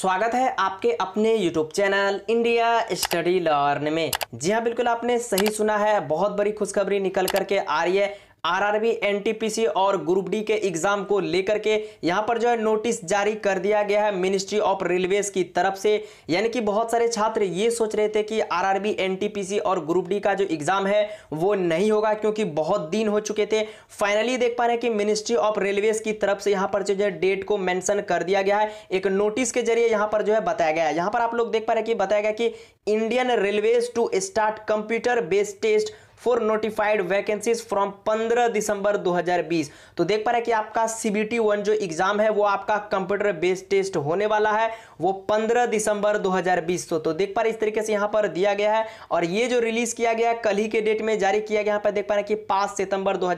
स्वागत है आपके अपने YouTube channel India study learn में जी हाँ बिल्कुल आपने सही सुना है बहुत बड़ी खुशखबरी निकल करके आ रही है आरआरबी एनटीपीसी और ग्रुप डी के एग्जाम को लेकर के यहाँ पर जो है नोटिस जारी कर दिया गया है मिनिस्ट्री ऑफ रेलवे की तरफ से यानी कि बहुत सारे छात्र ये सोच रहे थे कि आरआरबी एनटीपीसी और ग्रुप डी का जो एग्जाम है वो नहीं होगा क्योंकि बहुत दिन हो चुके थे फाइनली देख पा रहे हैं कि मिनिस्ट्री ऑफ रेलवे की तरफ से यहां पर जो है डेट को मैंशन कर दिया गया है एक नोटिस के जरिए यहां पर जो है बताया गया है यहां पर आप लोग देख पा रहे हैं कि बताया गया कि Indian railway to start computer based test for notified vacancy from पंद्रह दिसंबर 2020 तो देख पा रहे कि आपका सीबीटी वन जो एग्जाम है वो आपका कंप्यूटर बेस्ड टेस्ट होने वाला है वो पंद्रह दिसंबर 2020 तो, तो देख पा रहे इस तरीके से यहां पर दिया गया है और ये जो रिलीज किया गया कल ही के डेट में जारी किया गया यहां पर देख पा रहे कि पांच सितंबर दो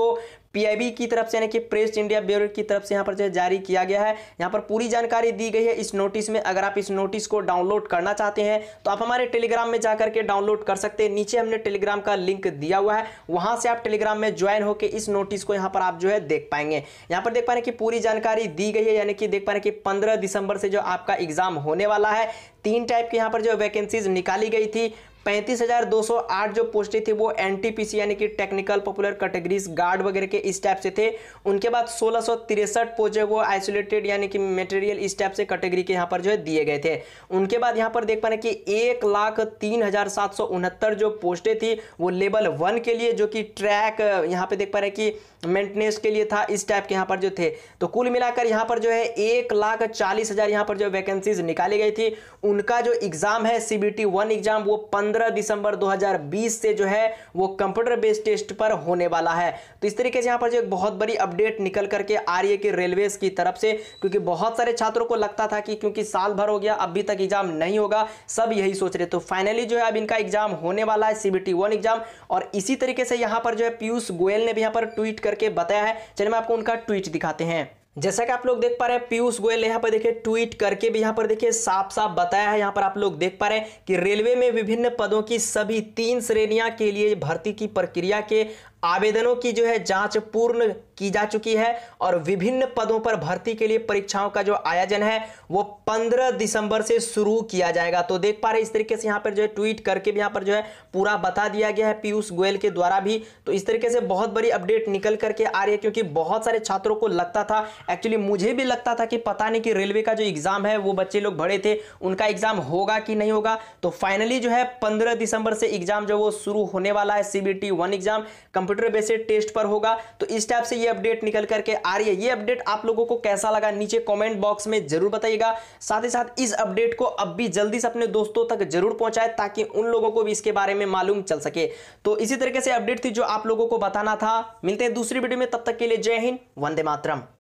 को पीआईबी की तरफ से यानी कि प्रेस इंडिया ब्यूरो की तरफ से यहाँ पर जो है जारी किया गया है यहाँ पर पूरी जानकारी दी गई है इस नोटिस में अगर आप इस नोटिस को डाउनलोड करना चाहते हैं तो आप हमारे टेलीग्राम में जाकर के डाउनलोड कर सकते हैं नीचे हमने टेलीग्राम का लिंक दिया हुआ है वहाँ से आप टेलीग्राम में ज्वाइन होकर इस नोटिस को यहाँ पर आप जो है देख पाएंगे यहाँ पर देख पा रहे कि पूरी जानकारी दी गई है यानी कि देख पा रहे कि पंद्रह दिसंबर से जो आपका एग्जाम होने वाला है तीन टाइप के यहाँ पर जो वैकेंसीज निकाली गई थी 35,208 जो पोस्टें थी वो एनटीपीसी यानी कि टेक्निकल पॉपुलर कैटेगरीज गार्ड वगैरह के इस टाइप से थे उनके बाद सोलह सौ तिरसठ पोस्ट वो आइसोलेटेड यानी कि मेटेरियल इस टाइप से कैटेगरी के यहाँ पर जो है दिए गए थे उनके बाद यहाँ पर देख पा रहे कि एक लाख तीन हजार सात सौ उनहत्तर जो पोस्टें थी वो लेवल वन के लिए जो कि ट्रैक यहाँ पे देख पा रहे कि मेंटेनेंस के लिए था इस टाइप के यहाँ पर जो थे तो कुल मिलाकर यहाँ पर जो है एक लाख चालीस हजार यहाँ पर जो वैकेंसीज निकाली गई थी उनका जो एग्जाम है सीबीटी वन एग्जाम वो पंद्रह 15 दिसंबर 2020 से जो है वो कंप्यूटर बेस्ड टेस्ट पर होने वाला है तो इस तरीके से यहाँ पर जो एक बहुत बड़ी अपडेट निकल करके आ रही है कि रेलवेज की तरफ से क्योंकि बहुत सारे छात्रों को लगता था कि क्योंकि साल भर हो गया अभी तक एग्जाम नहीं होगा सब यही सोच रहे तो फाइनली जो है अब इनका एग्जाम होने वाला है सीबीटी वन एग्जाम और इसी तरीके से यहाँ पर जो है पीयूष गोयल ने भी यहाँ पर ट्वीट करके बताया है चलिए मैं आपको उनका ट्वीट दिखाते हैं जैसा कि आप लोग देख पा रहे हैं पीयूष गोयल यहाँ पर देखिए ट्वीट करके भी यहाँ पर देखिए साफ साफ बताया है यहाँ पर आप लोग देख पा रहे हैं कि रेलवे में विभिन्न पदों की सभी तीन श्रेणियां के लिए भर्ती की प्रक्रिया के आवेदनों की जो है जांच पूर्ण की जा चुकी है और विभिन्न पदों पर भर्ती के लिए परीक्षाओं का जो आयोजन है वो 15 दिसंबर से शुरू किया जाएगा तो देख पा रहे इस तरीके से यहां पर जो है ट्वीट करके भी यहां पर जो है पूरा बता दिया गया है पीयूष गोयल के द्वारा भी तो इस तरीके से बहुत बड़ी अपडेट निकल करके आ रही है क्योंकि बहुत सारे छात्रों को लगता था एक्चुअली मुझे भी लगता था कि पता नहीं कि रेलवे का जो एग्जाम है वो बच्चे लोग भरे थे उनका एग्जाम होगा कि नहीं होगा तो फाइनली जो है पंद्रह दिसंबर से एग्जाम जो वो शुरू होने वाला है CBT one exam computer based test पर होगा तो इस टाइप से ये अपडेट निकल करके आ रही है ये अपडेट आप लोगों को कैसा लगा नीचे कॉमेंट बॉक्स में जरूर बताइएगा साथ ही साथ इस अपडेट को अब भी जल्दी से अपने दोस्तों तक जरूर पहुंचाए ताकि उन लोगों को भी इसके बारे में मालूम चल सके तो इसी तरीके से अपडेट थी जो आप लोगों को बताना था मिलते हैं दूसरी वीडियो में तब तक के लिए जय हिंद वंदे मातरम